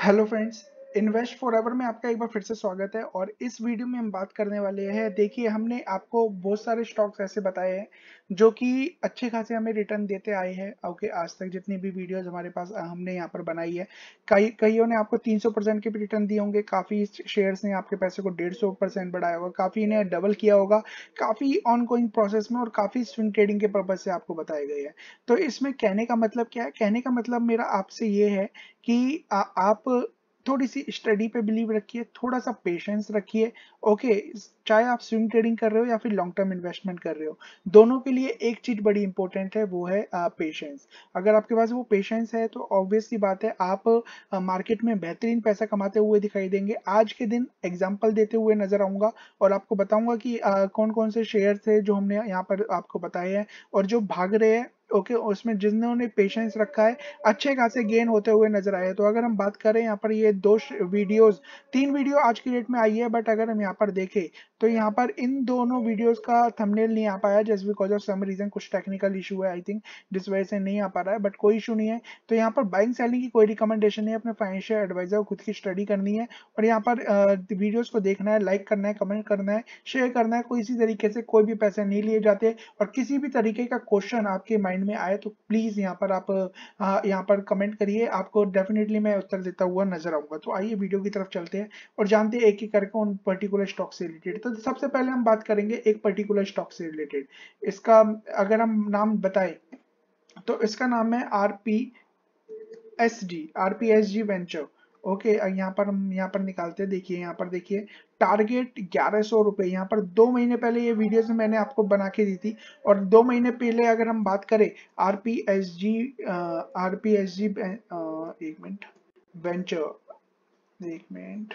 hello friends invest forever में आपका एक बार फिर से स्वागत है और इस वीडियो में हम बात करने वाले हैं देखिए हमने आपको बहुत सारे स्टॉक्स ऐसे बताए हैं जो कि अच्छे खासे हमें रिटर्न देते आए हैं ओके आज तक जितनी भी वीडियोस हमारे पास हमने यहाँ पर बनाई है कई कईयों ने आपको 300 परसेंट के भी रिटर्न दिए होंगे काफ़ी शेयर्स ने आपके पैसे को डेढ़ परसेंट बढ़ाया होगा काफ़ी ने डबल किया होगा काफ़ी ऑनगोइंग प्रोसेस में और काफ़ी स्विंग ट्रेडिंग के पर्पज से आपको बताए गए हैं तो इसमें कहने का मतलब क्या है कहने का मतलब मेरा आपसे ये है कि आ, आप थोड़ी सी स्टडी पे बिलीव रखिए थोड़ा सा पेशेंस रखिए ओके चाहे आप स्विंग ट्रेडिंग कर रहे हो या फिर लॉन्ग टर्म इन्वेस्टमेंट कर रहे हो दोनों के लिए एक चीज बड़ी इंपॉर्टेंट है वो है पेशेंस uh, अगर आपके पास वो पेशेंस है तो ऑब्वियसली बात है आप मार्केट uh, में बेहतरीन पैसा कमाते हुए दिखाई देंगे आज के दिन एग्जाम्पल देते हुए नजर आऊंगा और आपको बताऊंगा कि आ, uh, कौन कौन से शेयर थे जो हमने यहाँ पर आपको बताए हैं और जो भाग रहे हैं ओके okay, उसमें जिन्होंने पेशेंस रखा है अच्छे खासे गेन होते हुए नजर आए तो अगर हम बात करें यहाँ पर ये दो वीडियोस तीन वीडियो आज की डेट में आई है बट अगर हम यहाँ पर देखें तो यहाँ पर इन दोनों वीडियोस का थंबनेल नहीं आ पाया just because of some reason कुछ टेक्निकल इशू है आई थिंक जिस वजह से नहीं आ पा रहा है बट कोई इशू नहीं है तो यहाँ पर बाइंग सेलिंग की कोई रिकमेंडेशन नहीं है अपने फाइनेंशियल एडवाइजर को खुद की स्टडी करनी है और यहाँ पर वीडियोज को देखना है लाइक करना है कमेंट करना है शेयर करना है कोई इसी तरीके से कोई भी पैसे नहीं लिए जाते और किसी भी तरीके का क्वेश्चन आपके माइंड माइंड में आए तो प्लीज़ यहाँ पर आप हाँ, यहाँ पर कमेंट करिए आपको डेफिनेटली मैं उत्तर देता हुआ नजर आऊंगा तो आइए वीडियो की तरफ चलते हैं और जानते हैं एक एक करके उन पर्टिकुलर स्टॉक से रिलेटेड तो सबसे पहले हम बात करेंगे एक पर्टिकुलर स्टॉक से रिलेटेड इसका अगर हम नाम बताए तो इसका नाम है R P S D R P S D venture okay यहाँ पर हम यहाँ पर निकालते हैं देखिए यहाँ पर देखिए टारगेट ग्यारह सौ रुपये यहाँ पर दो महीने पहले ये वीडियोस हाँ। मैंने आपको बना के दी थी और दो महीने पहले अगर हम बात करें R P S G R P S G एक मिनट वेंचर एक मिनट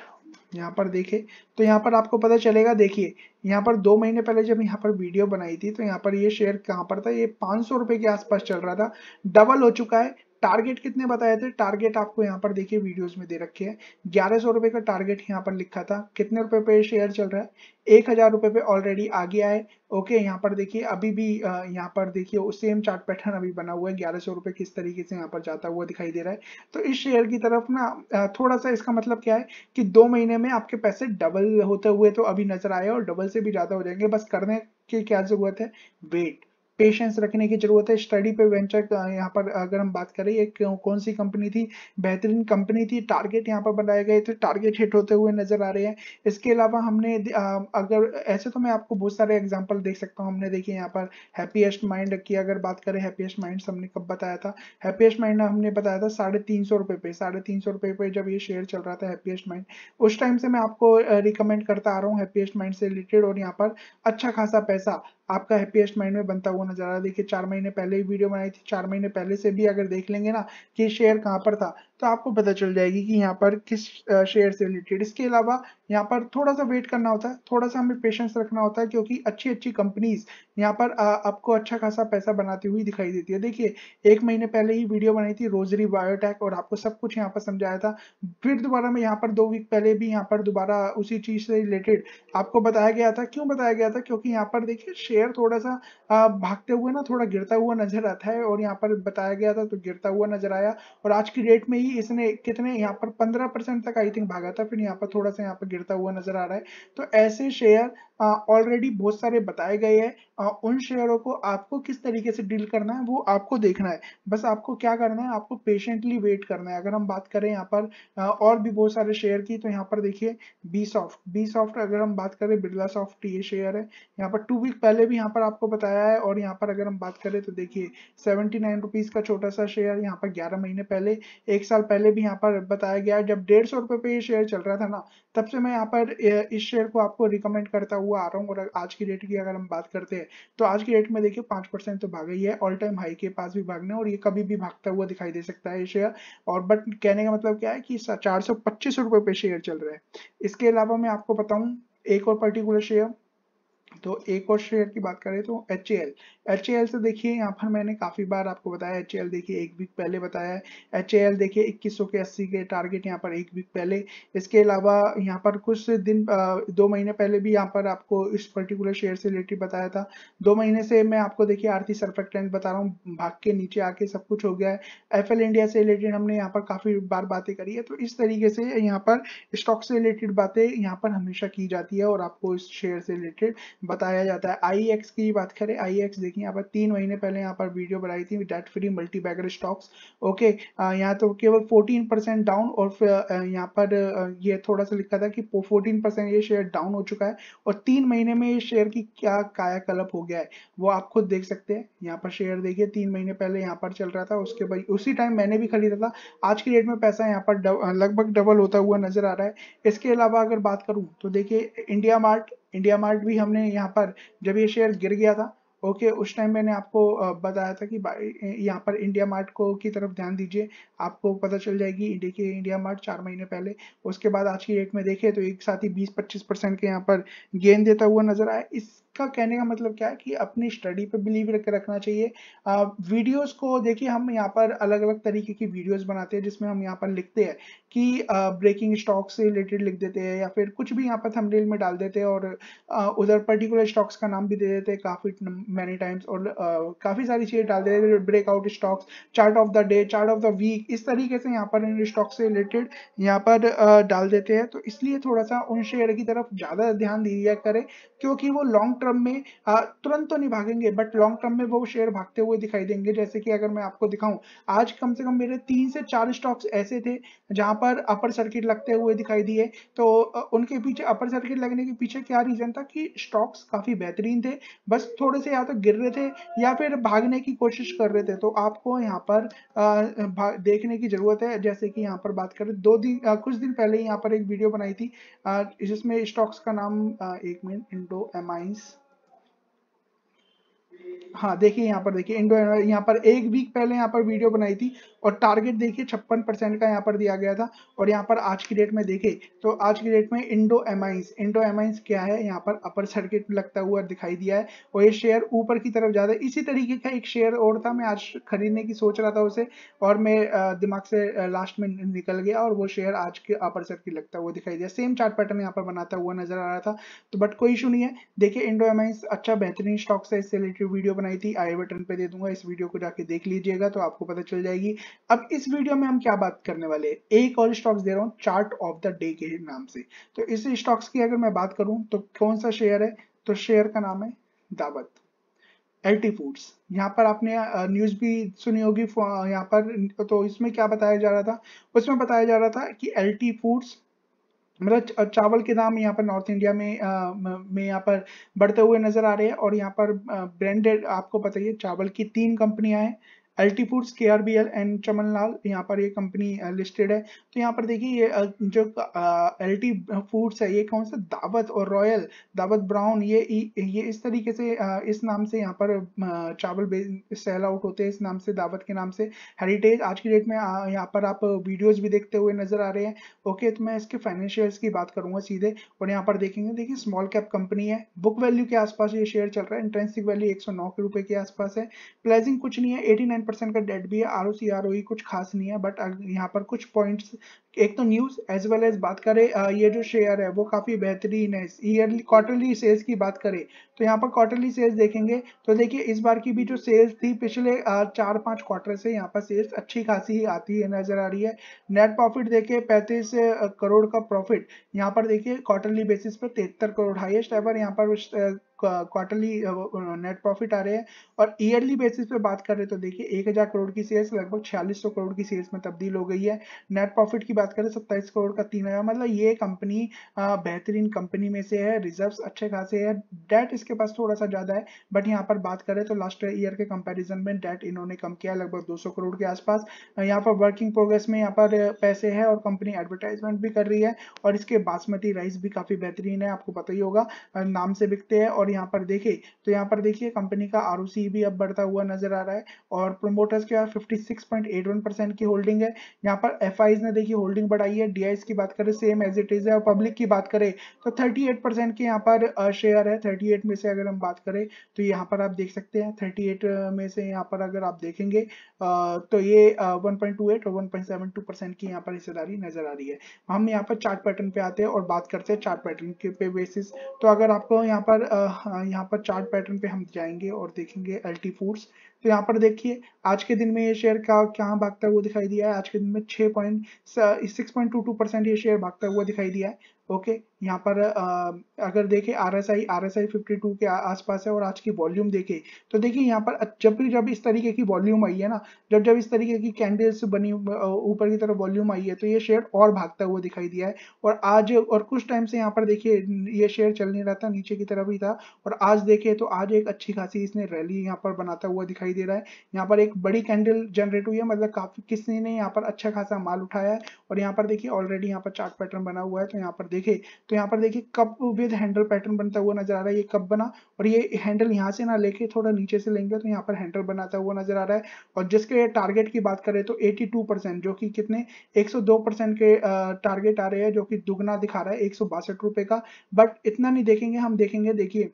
यहाँ पर देखे तो यहाँ पर आपको पता चलेगा देखिए यहाँ पर दो महीने पहले जब यहाँ पर वीडियो बनाई थी तो यहाँ पर ये शेयर कहाँ पर था ये पाँच सौ रुपये के आसपास चल रहा था डबल हो चुका है टारगेट कितने बताए थे टारगेट आपको यहाँ पर देखिए वीडियोस में दे रखे हैं ग्यारह सौ रुपए का टारगेट यहाँ पर लिखा था कितने रुपए पे शेयर चल रहा है एक हजार रुपए पे ऑलरेडी आ गया है ओके यहाँ पर देखिए अभी भी यहाँ पर देखिए सेम चार्ट पैटर्न अभी बना हुआ है ग्यारह सौ रुपए किस तरीके से यहाँ पर जाता हुआ दिखाई दे रहा है तो इस शेयर की तरफ ना थोड़ा सा इसका मतलब क्या है कि दो महीने में आपके पैसे डबल होते हुए तो अभी नजर आए और डबल से भी ज्यादा हो जाएंगे बस करने की क्या जरूरत है वेट पेशेंस रखने की जरूरत है स्टडी पे वेंचर यहाँ पर अगर हम बात करें ये कौन सी कंपनी थी बेहतरीन कंपनी थी टारगेट यहाँ पर बनाए गए थे टारगेट हिट होते हुए नजर आ रहे हैं इसके अलावा हमने अगर ऐसे तो मैं आपको बहुत सारे एग्जाम्पल देख सकता हूँ हमने देखिए यहाँ पर हैप्पीएस्ट माइंड की अगर बात करें हैप्पीएस्ट माइंड हमने कब बताया था हैप्पीएस्ट माइंड हमने बताया था साढ़े तीन सौ रुपए पे साढ़े तीन सौ रुपए पे जब ये शेयर चल रहा था हैप्पीएस्ट माइंड उस टाइम से मैं आपको रिकमेंड करता आ रहा हूँ हैप्पीएस्ट माइंड से रिलेटेड और यहाँ पर अच्छा खासा पैसा आपका हैप्पीएस्ट माइंड में बनता हुआ में ज़्यादा देखिए चार महीने पहले ही वीडियो बनाई थी चार महीने पहले से भी अगर देख लेंगे ना कि शेयर कहाँ पर था तो आपको पता चल जाएगी कि यहाँ पर किस शेयर से रिलेटेड इसके अलावा यहाँ पर थोड़ा सा वेट करना होता है थोड़ा सा हमें पेशेंस रखना होता है क्योंकि अच्छी अच्छी कंपनीज यहाँ पर आ, आपको अच्छा खासा पैसा बनाती हुई दिखाई देती है देखिए एक महीने पहले ही वीडियो बनाई थी रोजरी बायोटेक और आपको सब कुछ यहाँ पर समझाया था फिर दोबारा में यहाँ पर दो वीक पहले भी यहाँ पर दोबारा उसी चीज से रिलेटेड आपको बताया गया था क्यों बताया गया था क्योंकि यहाँ पर देखिए शेयर थोड़ा सा भागते हुए ना थोड़ा गिरता हुआ नजर आता है और यहाँ पर बताया गया था तो गिरता हुआ नजर आया और आज की डेट में ही इसने कितने यहाँ पर 15 परसेंट तक आई थिंक भागा था फिर यहाँ पर थोड़ा सा यहाँ पर गिरता हुआ नजर आ रहा है तो ऐसे शेयर ऑलरेडी बहुत सारे बताए गए हैं उन शेयरों को आपको किस तरीके से डील करना है वो आपको देखना है बस आपको क्या करना है आपको पेशेंटली वेट करना है अगर हम बात करें यहाँ पर और भी बहुत सारे शेयर की तो यहाँ पर देखिए बी सॉफ्ट बी सॉफ्ट अगर हम बात करें बिरला सॉफ्ट ये शेयर है यहाँ पर टू वीक पहले भी यहाँ पर आपको बताया है और यहाँ पर अगर हम बात करें तो देखिए सेवेंटी नाइन रुपीज का छोटा सा शेयर यहाँ पर ग्यारह महीने पहले एक साल पहले भी यहाँ पर बताया गया है जब डेढ़ सौ पे ये शेयर चल रहा था ना तब से मैं यहाँ पर इस शेयर को आपको रिकमेंड करता हूँ हुआ आ रहा हूँ और आज की डेट की अगर हम बात करते हैं तो आज की डेट में देखिए पांच परसेंट तो भागा ही है ऑल टाइम हाई के पास भी भागना और ये कभी भी भागता हुआ दिखाई दे सकता है शेयर और बट कहने का मतलब क्या है कि चार सौ पच्चीस रुपए पे शेयर चल रहा है इसके अलावा मैं आपको बताऊँ एक और पर्टिकुलर शेयर तो एक और शेयर की बात करें तो H A L H L से देखिए यहाँ पर मैंने काफ़ी बार आपको बताया एच एल देखिए एक वीक पहले बताया एच ए एल देखिए इक्कीस सौ के अस्सी के टारगेट यहाँ पर एक वीक पहले इसके अलावा यहाँ पर कुछ दिन दो महीने पहले भी यहाँ पर आपको इस पर्टिकुलर शेयर से रिलेटेड बताया था दो महीने से मैं आपको देखिए आरती सरफेक्टेंट बता रहा हूँ भाग के नीचे आके सब कुछ हो गया है एफ इंडिया से रिलेटेड हमने यहाँ पर काफ़ी बार बातें करी है तो इस तरीके से यहाँ पर स्टॉक से रिलेटेड बातें यहाँ पर हमेशा की जाती है और आपको इस शेयर से रिलेटेड बताया जाता है आई एक्स e की बात करें आई एक्स e देखिए यहाँ पर तीन महीने पहले यहाँ पर वीडियो बनाई थी debt free multibagger stocks okay यहाँ तो केवल 14 परसेंट डाउन और यहाँ पर ये थोड़ा सा लिखा था कि 14 परसेंट ये शेयर डाउन हो चुका है और तीन महीने में ये शेयर की क्या कायाकल्प हो गया है वो आप खुद देख सकते हैं यहाँ पर शेयर देखिए तीन महीने पहले यहाँ पर चल रहा था उसके बाद उसी टाइम मैंने भी खरीदा था आज की डेट में पैसा यहाँ पर लगभग डबल होता हुआ नजर आ रहा है इसके अलावा अगर बात करूँ तो देखिए इंडिया मार्ट इंडिया मार्ट भी हमने यहाँ पर जब ये शेयर गिर गया था ओके उस टाइम मैंने आपको बताया था कि यहाँ पर इंडिया मार्ट को की तरफ ध्यान दीजिए आपको पता चल जाएगी इंडिया के इंडिया मार्ट चार महीने पहले उसके बाद आज की डेट में देखें तो एक साथ ही 20-25 परसेंट के यहाँ पर गेन देता हुआ नजर आया इस का कहने का मतलब क्या है कि अपनी स्टडी पे बिलीव रख रखना चाहिए वीडियोस को देखिए हम यहाँ पर अलग अलग तरीके की वीडियोस बनाते हैं जिसमें हम यहाँ पर लिखते हैं कि ब्रेकिंग स्टॉक से रिलेटेड लिख देते हैं या फिर कुछ भी यहाँ पर थंबनेल में डाल देते हैं और उधर पर्टिकुलर स्टॉक्स का नाम भी दे देते हैं काफ़ी मैनी टाइम्स और काफ़ी सारी चीज़ें डाल देते हैं breakout stocks chart of the day chart of the week इस तरीके से यहाँ पर स्टॉक से रिलेटेड यहाँ पर डाल देते हैं तो इसलिए थोड़ा सा उन शेयर की तरफ ज़्यादा ध्यान दिया करें क्योंकि वो लॉन्ग टर्म में तुरंत तो नहीं भागेंगे बट लॉन्ग टर्म में वो शेयर भागते हुए दिखाई देंगे जैसे कि अगर मैं आपको दिखाऊं आज कम से कम मेरे तीन से चार स्टॉक्स ऐसे थे जहां पर अपर सर्किट लगते हुए दिखाई दिए तो उनके पीछे अपर सर्किट लगने के पीछे क्या रीजन था कि स्टॉक्स काफी बेहतरीन थे बस थोड़े से या तो गिर रहे थे या फिर भागने की कोशिश कर रहे थे तो आपको यहाँ पर देखने की जरूरत है जैसे कि यहाँ पर बात करें दो दिन कुछ दिन पहले यहाँ पर एक वीडियो बनाई थी जिसमें स्टॉक्स का नाम एक मिनट इंडो एमाइंस हाँ देखिए यहाँ पर देखिए इंडो यहाँ पर एक वीक पहले यहाँ पर वीडियो बनाई थी और टारगेट देखिए छप्पन परसेंट का यहाँ पर दिया गया था और यहाँ पर आज की डेट में देखे तो आज की डेट में इंडो एमाइंस इंडो एमाइंस क्या है यहाँ पर अपर सर्किट लगता हुआ दिखाई दिया है और ये शेयर ऊपर की तरफ ज़्यादा इसी तरीके का एक शेयर और था मैं आज खरीदने की सोच रहा था उसे और मैं दिमाग से लास्ट में निकल गया और वो शेयर आज के अपर सर्किट लगता हुआ दिखाई दिया सेम चार्ट पैटर्न यहाँ पर बनाता हुआ नजर आ रहा था तो बट कोई इशू नहीं है देखिए इंडो एमाइंस अच्छा बेहतरीन स्टॉक है इससे रिलेटेड वीडियो बनाई थी आई बटन पे दे दूंगा इस वीडियो को जाके देख लीजिएगा तो आपको पता चल जाएगी अब इस वीडियो में हम क्या बात करने वाले एक और स्टॉक्स दे रहा हूँ चार्ट ऑफ द डे के नाम से तो इस स्टॉक्स की अगर मैं बात करूं तो कौन सा शेयर है तो शेयर का नाम है दावत एल्टी फूड्स यहाँ पर आपने न्यूज़ भी सुनी होगी यहाँ पर तो इसमें क्या बताया जा रहा था उसमें बताया जा रहा था कि एल्टी फूड्स मतलब चावल के दाम यहाँ पर नॉर्थ इंडिया में आ, में यहाँ पर बढ़ते हुए नजर आ रहे हैं और यहाँ पर ब्रांडेड आपको बताइए चावल की तीन कंपनियां हैं foods K R B L and Chaman Lal यहाँ पर ये कंपनी लिस्टेड है तो यहाँ पर देखिए ये जो एल टी फूड्स है ये कौन सा दावत और रॉयल दावत ब्राउन ये ये इस तरीके से इस नाम से यहाँ पर चावल सेल आउट होते हैं इस नाम से दावत के नाम से हेरिटेज आज की डेट में यहाँ पर आप वीडियोज भी देखते हुए नजर आ रहे हैं ओके तो मैं इसके फाइनेंशियल्स की बात करूंगा सीधे और यहाँ पर देखेंगे देखिए स्मॉल कैप कंपनी है बुक वैल्यू के आसपास ये शेयर चल रहा है इंट्रेंसिक वैल्यू एक सौ नौ के रुपए के आसपास है प्लेजिंग कुछ नहीं है एटी नाइन सेवन परसेंट का डेट भी है R O C R O कुछ खास नहीं है बट यहाँ पर कुछ पॉइंट्स एक तो न्यूज एज वेल एज बात करें ये जो शेयर है वो काफी बेहतरीन है ईयरली क्वार्टरली सेल्स की बात करें तो यहाँ पर क्वार्टरली सेल्स देखेंगे तो देखिए इस बार की भी जो सेल्स थी पिछले चार पांच क्वार्टर से यहाँ पर सेल्स अच्छी खासी आती है नजर आ रही है नेट प्रॉफिट देखिए पैंतीस करोड़ का प्रॉफिट यहाँ पर देखिए क्वार्टरली बेसिस पर तिहत्तर करोड़ हाइएस्ट एवर यहाँ पर क्वार्टरली नेट प्रॉफिट आ रहे हैं और ईयरली बेसिस पे बात कर रहे तो देखिए एक हजार करोड़ की सेल्स लगभग छियालीस सौ करोड़ की सेल्स में तब्दील हो गई है नेट प्रॉफिट की बात करें सत्ताईस करोड़ का तीन हजार मतलब ये कंपनी बेहतरीन कंपनी में से है रिजर्व अच्छे खासे है डेट इसके पास थोड़ा सा ज़्यादा है बट यहाँ पर बात करें तो लास्ट ईयर के कंपेरिजन में डेट इन्होंने कम किया लगभग दो करोड़ के आसपास यहाँ पर वर्किंग प्रोग्रेस में यहाँ पर पैसे है और कंपनी एडवर्टाइजमेंट भी कर रही है और इसके बासमती राइस भी काफ़ी बेहतरीन है आपको पता ही होगा नाम से बिकते हैं और यहाँ पर देखें तो यहाँ पर देखिए कंपनी का आर भी अब बढ़ता हुआ नजर आ रहा है और प्रोमोटर्स के फिफ्टी सिक्स पॉइंट की होल्डिंग है यहाँ पर एफ ने देखिए होल्डिंग बढ़ाई है डी की बात करें सेम एज इट इज है और पब्लिक की बात करें तो थर्टी एट के यहाँ पर शेयर है थर्टी में से अगर हम बात करें तो यहाँ पर आप देख सकते हैं थर्टी में से यहाँ पर अगर आप देखेंगे तो ये वन और वन की यहाँ पर हिस्सेदारी नजर आ रही है हम यहाँ पर चार्ट पैटर्न पे आते हैं और बात करते हैं चार्ट पैटर्न के पे बेसिस तो अगर आपको यहाँ पर हाँ, यहाँ पर चार्ट पैटर्न पे हम जाएंगे और देखेंगे एल्टी फोर्स तो यहाँ पर देखिए आज के दिन में ये शेयर क्या कहाँ भागता हुआ दिखाई दिया है आज के दिन में छः point six point two two percent ये शेयर भागता हुआ दिखाई दिया है ओके यहाँ पर आ, अगर देखे R S I R S I fifty two के आसपास है और आज की वॉल्यूम देखे तो देखिए यहाँ पर जब भी जब इस तरीके की वॉल्यूम आई है ना जब जब इस तरीके की कैंडल्स बनी ऊपर की तरफ वॉल्यूम आई है तो ये शेयर और भागता हुआ दिखाई दिया है और आज और कुछ टाइम से यहाँ पर देखिए ये शेयर चल नहीं रहा था नीचे की तरफ ही था और आज देखिए तो आज एक अच्छी खासी इसने रैली यहाँ पर बनाता हुआ दिखाई दिखाई दे रहा है यहाँ पर एक बड़ी कैंडल जनरेट हुई है मतलब काफी किसी ने यहाँ पर अच्छा खासा माल उठाया है और यहाँ पर देखिए ऑलरेडी यहाँ पर चार्ट पैटर्न बना हुआ है तो यहाँ पर देखिए तो यहाँ पर देखिए कब विद हैंडल पैटर्न बनता हुआ नजर आ रहा है ये कब बना और ये हैंडल यहाँ से ना लेके थोड़ा नीचे से लेंगे तो यहाँ पर हैंडल बनाता हुआ नजर आ रहा है और जिसके टारगेट की बात करें तो एटी परसेंट जो कि कितने एक के टारगेट आ रहे हैं जो की दुगना दिखा रहा है एक का बट इतना नहीं देखेंगे हम देखेंगे देखिए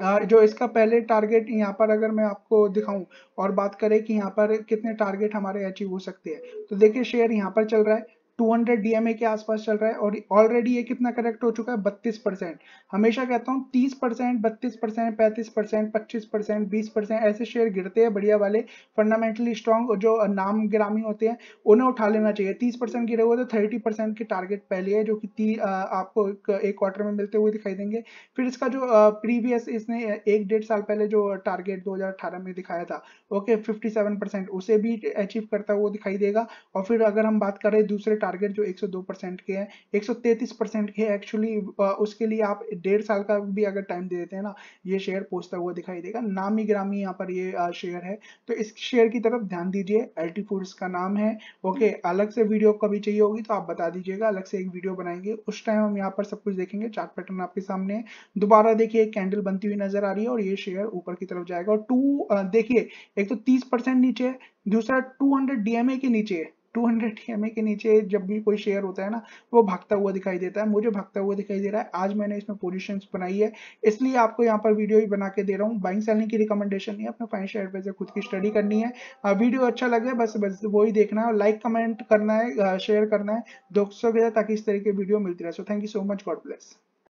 जो इसका पहले टारगेट यहाँ पर अगर मैं आपको दिखाऊं और बात करें कि यहाँ पर कितने टारगेट हमारे अचीव हो सकते हैं तो देखिए शेयर यहाँ पर चल रहा है 200 डीएमए के आसपास चल रहा है और ऑलरेडी ये कितना करेक्ट हो चुका है 32 परसेंट हमेशा कहता हूँ 30 परसेंट बत्तीस परसेंट पैंतीस परसेंट पच्चीस परसेंट बीस परसेंट ऐसे शेयर गिरते हैं बढ़िया वाले फंडामेंटली स्ट्रॉन्ग जो नाम गिरामी होते हैं उन्हें उठा लेना चाहिए तीस परसेंट गिरे हुए तो थर्टी परसेंट टारगेट पहले है जो कि आपको एक क्वार्टर में मिलते हुए दिखाई देंगे फिर इसका जो प्रीवियस इसने एक डेढ़ साल पहले जो टारगेट 2018 में दिखाया था ओके 57 परसेंट उसे भी अचीव करता हुआ दिखाई देगा और फिर अगर हम बात करें दूसरे टारगेट जो 102 परसेंट के हैं 133 परसेंट के एक्चुअली उसके लिए आप डेढ़ साल का भी अगर टाइम दे देते हैं ना ये शेयर पहुंचता हुआ दिखाई देगा नामी ग्रामी यहाँ पर ये शेयर है तो इस शेयर की तरफ ध्यान दीजिए एल फूड्स का नाम है ओके अलग से वीडियो कभी चाहिए होगी तो आप बता दीजिएगा अलग से एक वीडियो बनाएंगे उस टाइम हम यहाँ पर सब कुछ देखेंगे चार्ट पैटर्न आपके सामने दोबारा देखिए कैंडल बनती हुई नजर आ रही है और ये शेयर ऊपर की तरफ जाएगा और टू देखिए एक तो तीस नीचे दूसरा 200 डीएमए के नीचे हंड्रेड एम के नीचे जब भी कोई शेयर होता है ना वो भागता हुआ दिखाई देता है मुझे भागता हुआ दिखाई दे रहा है आज मैंने इसमें पोजिशन बनाई है इसलिए आपको यहाँ पर वीडियो भी बना के दे रहा हूँ बाइंग सेलिंग की रिकमेंडेशन नहीं है अपने फाइनेंशियल एडवाइजर खुद की स्टडी करनी है वीडियो अच्छा लगे बस बस ही देखना है लाइक कमेंट करना है शेयर करना है दोस्तों के साथ ताकि इस तरह की वीडियो मिलती रहे so thank you so much God bless